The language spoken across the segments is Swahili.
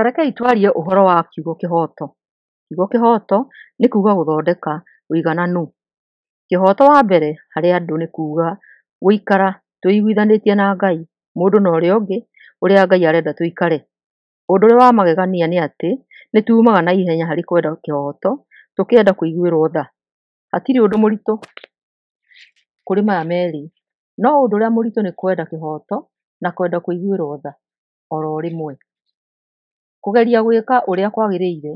Ta rekei twarie ũhoro wa kiugo kĩhooto. Kiugo kĩhooto nĩ kuuga gũthondeka ũigananu. Kihoto wa mbere hari andu ni kuga gũikara twĩiguithanĩtie na Ngai, mundu na ũrĩa ungi ũrĩa Ngai arenda tuikare. Undu ũrĩa wa magegania ni ati ni tuumaga na ihenya hari kwenda kihoto tukienda kũiguĩrwo tha. Hatiri undu mũritũ kuri maya merĩ, no undu ũrĩa mũritũ ni kwenda kihoto na kwenda kũiguĩrwo tha oro rĩmwe. Kũgeria gwĩka ũrĩa kwagĩrĩire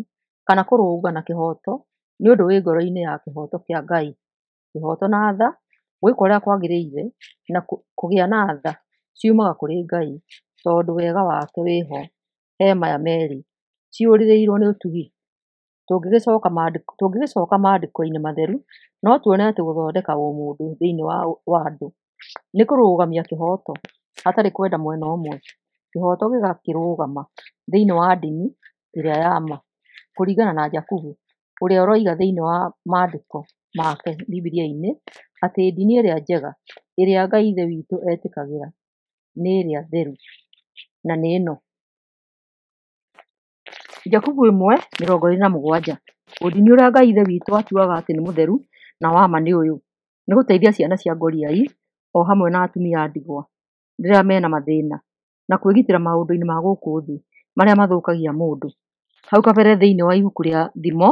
kana kũrũũga na kĩhooto nĩ ũndũ wĩ ngoro-inĩ ya kĩhooto kĩa Ngai, kĩhooto na tha, gwĩka ũrĩa kwagĩrĩire na kũgĩa na tha ciumaga kũrĩ Ngai, tondũ wega wake wĩho he maya merĩ ciyũrĩrĩirwo nĩ ũtugi. Tũngĩgĩcoka Maandĩko-inĩ matheru, no tuone atĩ gũthondeka ũmũndũ thĩinĩ wa andũ nĩ kũrũgamia kĩhooto hatarĩ kwenda mwena ũmwe kĩhooto gĩgakĩrũgama thĩinĩ wa ndini ĩrĩa ya ma, kũringana na Jakubu, ũrĩa ũroiga thĩinĩ wa maandĩko make Bibilia-inĩ atĩ ndini ĩrĩa njega, ĩrĩa Ngai Ithe witũ etĩkagĩra, nĩ ĩrĩa theru, na nĩ ĩno: Jakubu 1:27 Ũndini ũrĩa Ngai Ithe witũ atuaga atĩ nĩ mũtheru na wa ma nĩ ũyũ: nĩ gũteithia ciana cia ngoriai, o hamwe na atumia a ndigwa, rĩrĩa mena mathĩĩna na kwĩgitĩra maũndũ-inĩ ma gũkũ thĩ marĩa mathũkagia mũndũ. Hau kabere thĩinĩ wa ihuku rĩa thimo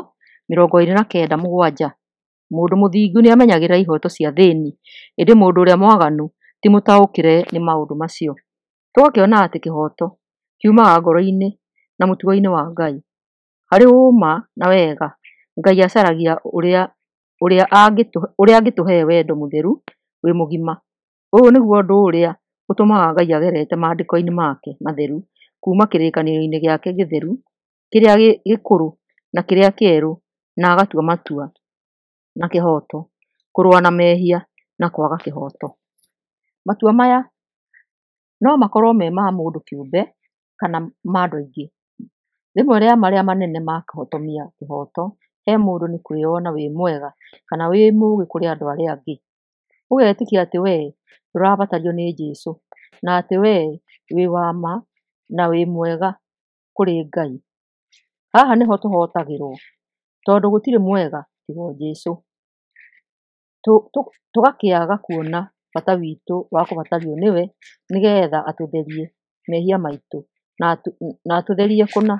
mĩrongo ĩrĩ na kenda mũgwanja mũndũ mũthingu nĩamenyagĩrĩra ihoto cia thĩni, ĩndĩ mũndũ ũrĩa mwaganu ti mũtaũkĩre nĩ maũndũ macio. Tũgakĩona atĩ kĩhooto kiumaga ngoro-inĩ na mũtugo-inĩ wa Ngai. Harĩ ũũma na wega, Ngai acaragia ũrĩa ũrĩa angĩtũhe wendo mũtheru wĩ mũgima. Ũyũ nĩguo ũndũ ũrĩa gũtũmaga Ngai agerete maandĩko-inĩ make matheru kuma kĩrĩkanĩro-inĩ gĩake gĩtheru, kĩrĩa gĩkũrũ na kĩrĩa kĩerũ na agatua matua na kĩhooto, kũrũa na mehia na kwaga kĩhooto. Matua maya no makorwo me ma mũndũ kĩũmbe kana ma andũ aingĩ. Rĩmwe rĩa marĩa manene ma kũhotomia kĩhooto he mũndũ nĩ kwĩona wĩ mwega kana wĩ mũũgĩ kũrĩ andũ arĩa angĩ ũgetĩkia atĩ wee rabatario nĩ jesu na atĩ wee wĩ wa ma na wĩ mwega kũrĩ Ngai. Haha nĩho tũhootagĩrwo tondũ gũtirĩ mwega tiga jesu Jesũ. Tũgakĩaga kuona bata witũ wa kũbatario nĩwe nĩgetha atũtherie mehia maitũ na atũtherie kuna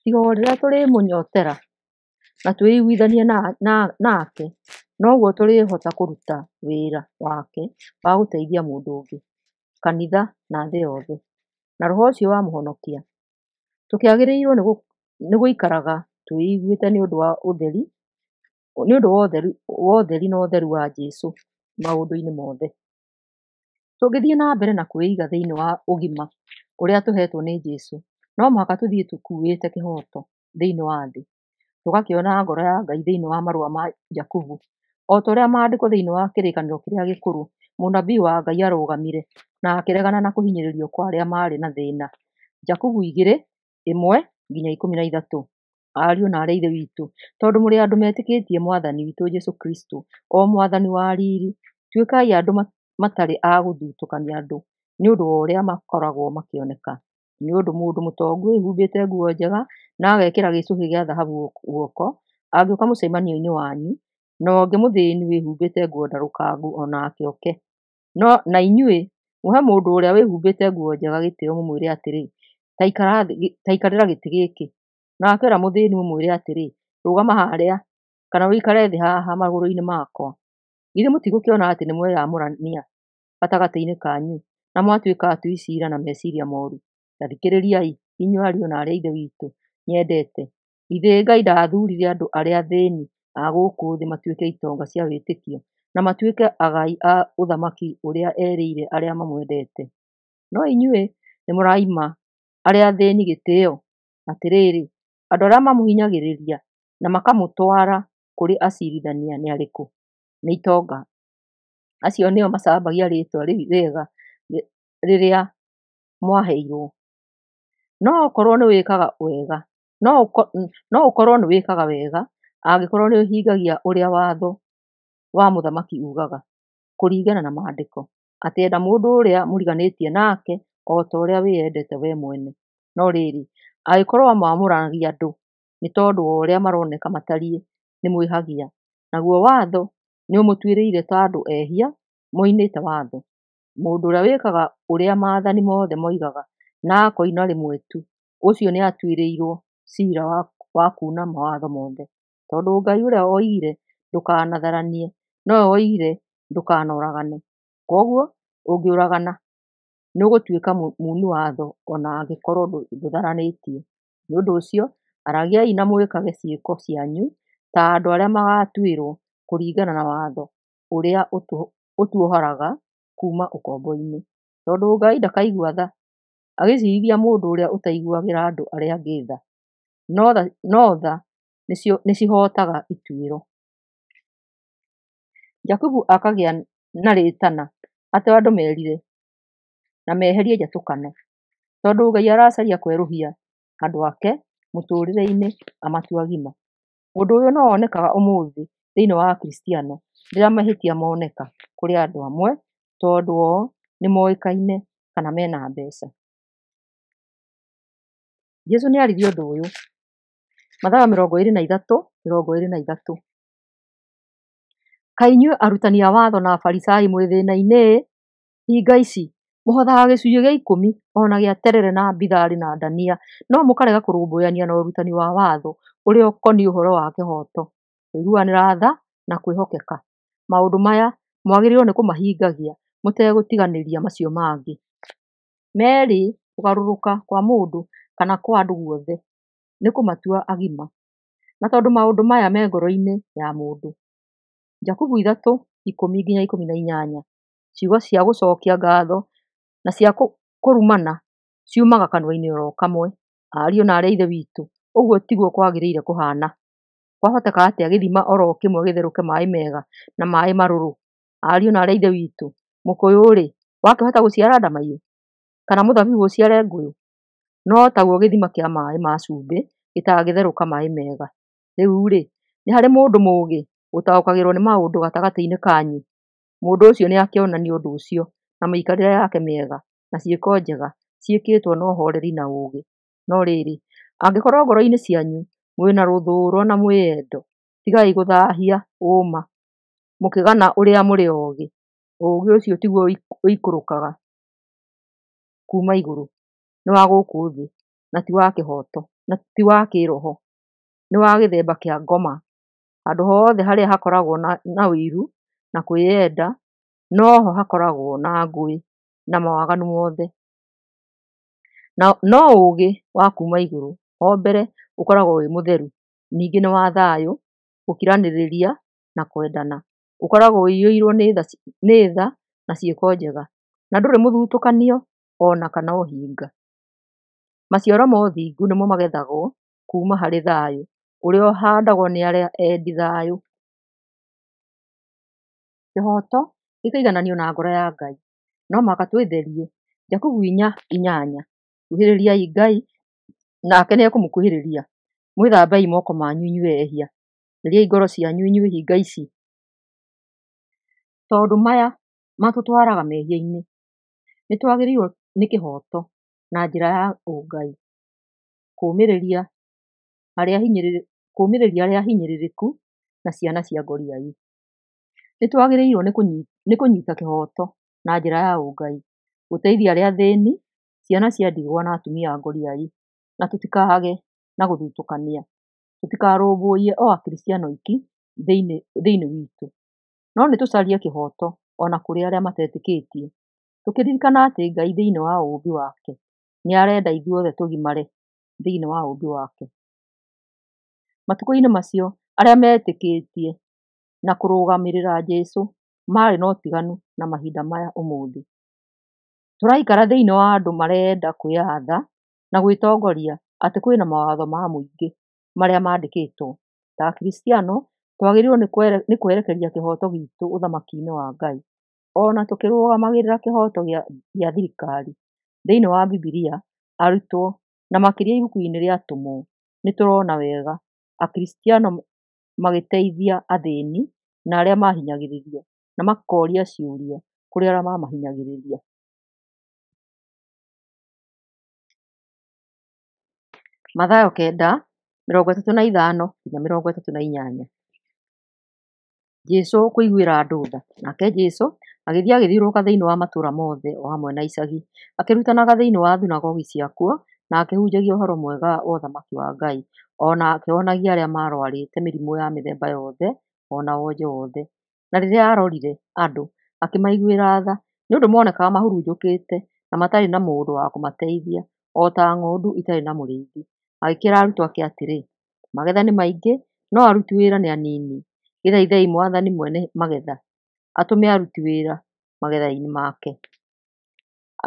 tiga o rĩrĩa tũrĩmũnyotera na twĩiguithanie nake Noguo tũrĩhota kũruta wĩra wake wa gũteithia mũndũ ũngĩ, kanitha na thĩ yothe, na roho ũcio wa mũhonokia Tũkĩagĩrĩirwo nĩ gũikaraga twĩiguĩte nĩ ũndũ wa ũtheri, nĩ ũndũ wa ũtheri na ũtheru wa Jesũ maũndũ-inĩ mothe. Tũngĩthiĩ na mbere na kwĩiga thĩinĩ wa ũgima ũrĩa tũhetwo nĩ Jesũ, no mũhaka tũthiĩ tũkuĩte kĩhoto thĩinĩ wa thĩ, tũgakĩona ngoro ya Ngai thĩinĩ wa marũa ma Jakubu. O ta ũrĩa maandĩko thĩinĩ wa kĩrĩkanĩro kĩrĩa gĩkũrũ, mũnabii wa Ngai aarũgamire na akĩregana na kũhinyĩrĩrio kwa arĩa maarĩ na thĩĩna (Jakubu igĩrĩ ĩmwe nginya ikũmi na ithatũ). Ariũ na aarĩ a Ithe witũ, tondũ mũrĩ andũ metĩkĩtie Mwathani witũ Jesũ kristo o Mwathani wa riiri, tuĩkai andũ matarĩ a gũthutũkania andũ nĩ ũndũ wa ũrĩa makoragwo makĩoneka. Nĩ ũndũ mũndũ mũtongu wĩhumbĩte nguo njega na agekĩra gĩcũhĩ gĩa thahabu guoko, angĩũka mũcemanio-inĩ wanyu, no na ũngĩ mũthĩni wĩhumbĩte nguo na ndarũkangu onake oke. Na inyuĩ, mũhe mũndũ ũrĩa wĩhumbĩte nguo njega gĩtĩo mũmwĩre atĩrĩ, ta ikarĩra gĩtĩ gĩkĩ. Nake ũrĩa mũthĩni mũmwĩre atĩrĩ, rũgama harĩa, kana ũikare thĩ haha magũrũ-inĩ makwa. Githĩ mũtigũkĩona atĩ nĩmweyamũrania gatagatĩ-inĩ kanyu, na ka atui ciira na meciiria mooru? Ta thikĩrĩriai, inyuĩ ariũ na aarĩ a Ithe witũ nyendete, githĩ Ngai ndaathuurire andũ arĩa athĩni agå kå thä matuä ke itonga cia wä tä kio na matuä ke agai a å thamaki å rä a erä ire arä a mamwendete no inyuä nä må raima arä a thä ni gä tä o atä rä rä andå arä a mamå hinyagä rä ria na makamå twara kå rä acirithania nä arä kå nä itonga acio nä o macambagiarä twa ega rä rä a mwaheirwo korwo kaga gno å korwo nä wä kaga wega angĩkorwo nĩ ũhingagia ũrĩa watho wa mũthamaki ugaga, kũringana na Maandĩko, atĩ enda mũndũ ũrĩa mũriganĩtie nake o ta ũrĩa wĩyendete we mwene. No rĩrĩ, angĩkorwo wamwamũranagia andũ nĩ tondũ wa ũrĩa maroneka matariĩ, nĩ mwĩhagia, naguo watho nĩ ũmũtuĩrĩire ta andũ ehia moinĩte watho. Mũndũ ũrĩa wĩkaga ũrĩa maathani mothe moigaga na akoina rĩmwe tu, ũcio nĩ atuĩrĩirwo ciira wa kuuna mawatho mothe tondũ Ngai ũrĩa woire ndũkanatharanie, nowe woire ndũkanoragane. Koguo ũngĩũragana nĩũgũtuĩka muni watho ona angĩkorwo ndũtharanĩtie. Nĩũndũ ũcio aragiai na mwĩkage ciĩko cianyu ta andũ arĩa magatuĩrwo kũringana na watho ũrĩa ũtuohoraga kuma ũkombo-inĩ, tondũ Ngai ndakaigua tha, agĩciirithia mũndũ ũrĩa ũtaiguagĩra andũ arĩa angĩ tha, no tha nĩcio nĩcihotaga ituĩro. Jakubu akagĩa na rĩtana atĩ andũ merire na meherie njatũkano, tondũ Ngai aracaria kwerũhia andũ ake mũtũũrĩre-inĩ amatu agima. Ũndũ ũyũ no wonekaga ũmũthĩ thĩinĩ wa kristiano rĩrĩa mahĩtia moneka kũrĩ andũ amwe tondũ o nĩmoĩkaine kana mena mbeca. Jesũ nĩaririe ũndũ ũyũ Mathayo mĩrongo ĩrĩ na ithatũ mĩrongo ĩrĩ na ithatũ Kaĩ arutani a watho na Afarisai mũrĩ na inĩ hinga ici mũhothaga gĩcunjĩ gĩa ikumi ona gĩa terere na bĩtharĩ na ndania no mũkarega kũrũmbũyania na ũrutani wa watho ũrĩa ũkoniĩ uhoro wa kĩhooto, kũiguanĩra tha na kwĩhokeka. Maũndũ maya mwagĩrĩirwo nĩ kũmahingagia mũtegũtiganĩria macio mangĩ. Meerĩ, kũgarũrũka kwa mũndũ kana kwa andũ guothe katgna tondå maå ndåmaya mengoroinä ya må ndåjakubu ithatå ikå mi ngiya ikå mi na inyanya ciuga cia gå cokia ngatho na cia kå rmanaiaga kanärere wåg tigkwg ä ekå akwabteka atä agä thima orokä mwe gä therå ke maä mega namaäarå rrar ie wtåkyår wakähota gå ciara da maiå kana må thabiciare ngåå no taguo gĩthima kĩa maĩ ma cumbĩ gĩtangĩtherũka maĩ mega. Rĩu-rĩ, nĩ harĩ mũndũ mũũgĩ ũtaũkagĩrwo nĩ maũndũ gatagatĩ-inĩ kanyu. Mũndũ ũcio nĩ akĩonania ũndũ ũcio na mĩikarĩre yake mĩega na ciĩko njega ciĩkĩtwo na ũhoreri na ũũgĩ. No rĩrĩ, angĩkorwo ngoro-inĩ cianyu mwĩ na rũthũũro na mwĩyendo, tigai gũthaahia ũma mũkĩgana ũrĩa mũrĩ oogĩ. Ũũgĩ ũcio tiguo ũikũrũkaga kuuma igũrũ nä wa gå kå thä na ti wa kä hoto na ti wa kä roho nä wa gä themba kä a ngoma handå hothe harä a hakoragwo na iru na kwä yenda noho hakoragwo na ngå ä na mawaganu mothe no å gä wa kuma igå rå ombere å koragwo wä må theru ningä nä wa thayå gå kiranä rä ria na kwendana å koragwo å iyå irwo nä tha na ciä ka njega na ndå rä må thutå kanio ona kana å hinga maciaro mothingu nä mo magethagwo kuma harä thayå å rä a å handagwo nä aräa endi thayå kä hoto ä kaigananio na ngoro ya ngai no makatwä therie jakubu iya iyanya kuhä rä riaingai nake nä ekå må kuhä rä ria mwä thambai moko manyunyu ehia rä ria ingoro cianyunyu hinga ici tondå maya matå twaraga mehiainä nä twagä rä irwo nä kä hoto na njĩra ya ũngai, kũũmĩrĩria arĩa hinyĩrĩrĩku arĩa ahinyĩrĩrĩku na ciana cia ngoriai. Nĩ twagĩrĩirwo nĩ kũnyita kĩhoto na njĩra ya ũngai, gũteithia arĩa athĩni, ciana cia ndigwa na atumia a ngoriai, na tũtikahage na gũthutũkania, tũtikarũmbũiye o akristiano oiki thĩinĩ witũ, no nĩ tũcarie kĩhoto ona kũrĩ arĩa matetĩkĩtie, tũkĩririkana atĩ Ngai thĩinĩ wa ũũmbi wake arenda ithuothe tũgimare thĩinĩ wa mbi wake. matukå-inä macio, arĩa tie na kũrũgamĩrĩra jesu marä na ũtiganu na mahinda maya ũmũthĩ. Tũraikara thĩinĩ wa andũ marenda kwĩyatha na gwĩtongoria atĩ kwä na mawatho ma mũingĩ marĩa mandĩkĩtwo. Ta Akristiano, twagĩrĩirwo nĩ kwerekeria kĩhooto å ũthamaki-inĩ wa Ngai, ra kä tũkĩrũgamagĩrĩra gä gĩa thirikari thä iniä wa bibiria arutwo na makä ria iguku-inä rä a atå mo nä tå rona wega akrictiano magä teithia athä ni na arä a mahinyagä rä ria na makoria ciå ria kå rä arä a mamahinyagä rä ria mathayo kenda mä rongo ä tatå na ithano inya mä rongo ä tatå na inyanya jecå kå iguä ra ndå tha nake jecå agithia githiruka thini wa matura mothe o hamwe na icagi, akĩrutanaga thini wa thunagogi ciakuo na akĩhunjagia ũhoro mwega wa ũthamaki wa Ngai, ona na aria arĩa maarũarĩte ya mithemba yothe ona na wonje wothe. Na rĩrĩa arorire andu akimaiguira tha, nĩ ũndũ monekaga mahurunjũkĩte na matari na mũndũ wa kumateithia o ta ng'ondu itari na mũrĩithi. Agĩkĩĩra arutwo ake atĩrĩ, “Magetha ni maingi no aruti wira ni anini. Gĩthaithei Mwathani mwene magetha atũme aruti wĩra magetha-inĩ make.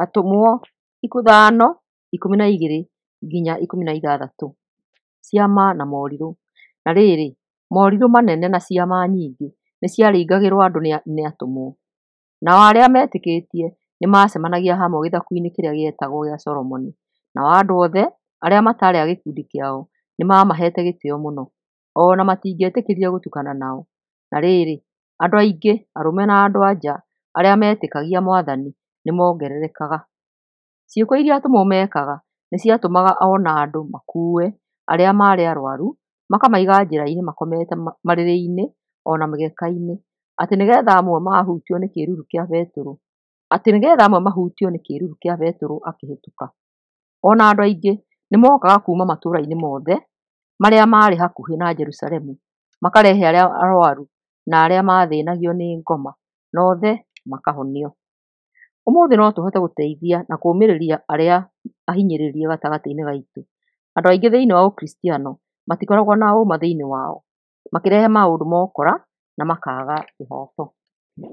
Atũmwo ithano ikũmi na igĩrĩ nginya ikũmi na ithathatũ. Ciama na morirũ: Na rĩrĩ, morirũ manene na ciama nyingĩ nĩ ciaringagĩrwo andũ nĩ atũmwo. Nao arĩa metĩkĩtie nĩ macemanagia hamwe gĩthaku-inĩ kĩrĩa gĩetagwo gĩa Solomoni, nao andũ othe arĩa matarĩ a gĩkundi kĩao nĩ mamahete gĩtĩo mũno, o matingĩetĩkĩrire gũtukana nao. Na rĩrĩ, Andũ aingĩ, arũme na andũ-a-nja, arĩa metĩkagia Mwathani nĩ mongererekaga. Ciĩko iria atũmwo mekaga nĩ ciatũmaga o na andũ makuue arĩa maarĩ arũaru, makamaiga njĩra-inĩ makomete marĩrĩ-inĩ o na mĩgeka-inĩ, atĩ nĩgeetha amwe mahutio nĩ kĩĩruru kĩa Petero akĩhĩtũka. O na andũ aingĩ nĩ mookaga kuuma matũũra-inĩ mothe marĩa maarĩ hakuhĩ na Jerusalemu, makarehe arĩa arũaru na arĩa mathĩnagio nĩ ngoma na othe makahonio. Ũmũthĩ no tũhote gũteithia na kũũmĩrĩria arĩa ahinyĩrĩrie gatagatĩ-inĩ gaitũ. Andũ aingĩ thĩinĩ wa Ũkristiano matikoragwo na ũma thĩinĩ wao, makĩrehe maũndũ ma ũkora na makaga kĩhooto.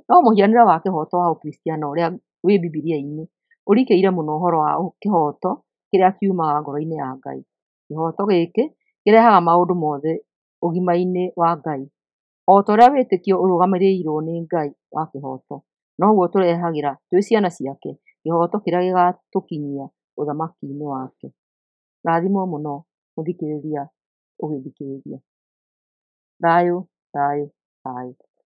No mũhianĩre wa kĩhoto wa Ũkristiano ũrĩa wĩ Bibilia-inĩ ũrikĩire mũno ũhoro wa kĩhoto kĩrĩa kiumaga ngoro-inĩ ya Ngai. kĩhoto gĩkĩ kĩrehaga maũndũ mothe ũgima-inĩ wa Ngai O ta ũrĩa wĩtĩkio ũrũgamĩrĩirwo nĩ Ngai wa kĩhooto, noguo tũrehagĩra twĩ ciana ciake kĩhooto kĩrĩa gĩgatũkinyia ũthamaki-inĩ wake. Rathimwo mũno mũthikĩrĩria ũgĩthikĩrĩria. Thayũ, thayũ, thayũ.